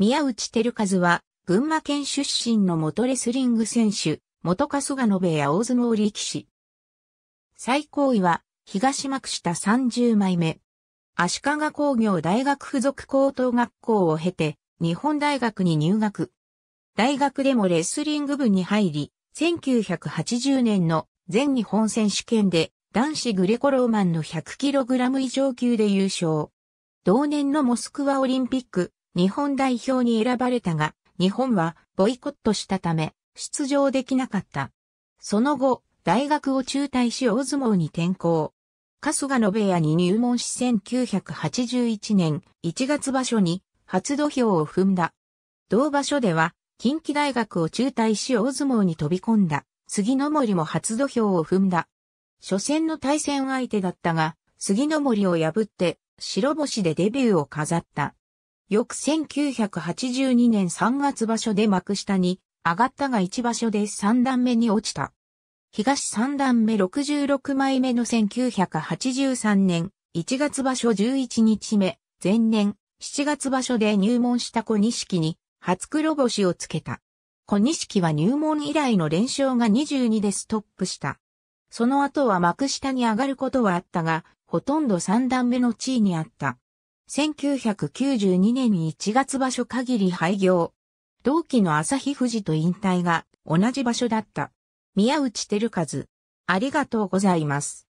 宮内照和は、群馬県出身の元レスリング選手、元春日ノベや大相撲力士。最高位は、東幕下30枚目。足利工業大学附属高等学校を経て、日本大学に入学。大学でもレスリング部に入り、1980年の全日本選手権で男子グレコローマンの 100kg 以上級で優勝。同年のモスクワオリンピック日本代表に選ばれたが、日本はボイコットしたため、出場できなかった。その後、大学を中退し大相撲に転校。春日野部屋に入門し1981年1月場所に初土俵を踏んだ。同場所では近畿大学を中退し大相撲に飛び込んだ杉野森も初土俵を踏んだ。初戦の対戦相手だったが杉野森を破って白星でデビューを飾った。翌1982年3月場所で幕下に上がったが1場所で3段目に落ちた。東3段目66枚目の1983年1月場所11日目、前年7月場所で入門した小錦に初黒星をつけた。小錦は入門以来の連勝が22でストップした。その後は幕下に上がることはあったが、ほとんど3段目の地位にあった。1992年1月場所限り廃業。同期の朝日富士と引退が同じ場所だった。宮内照和。ありがとうございます。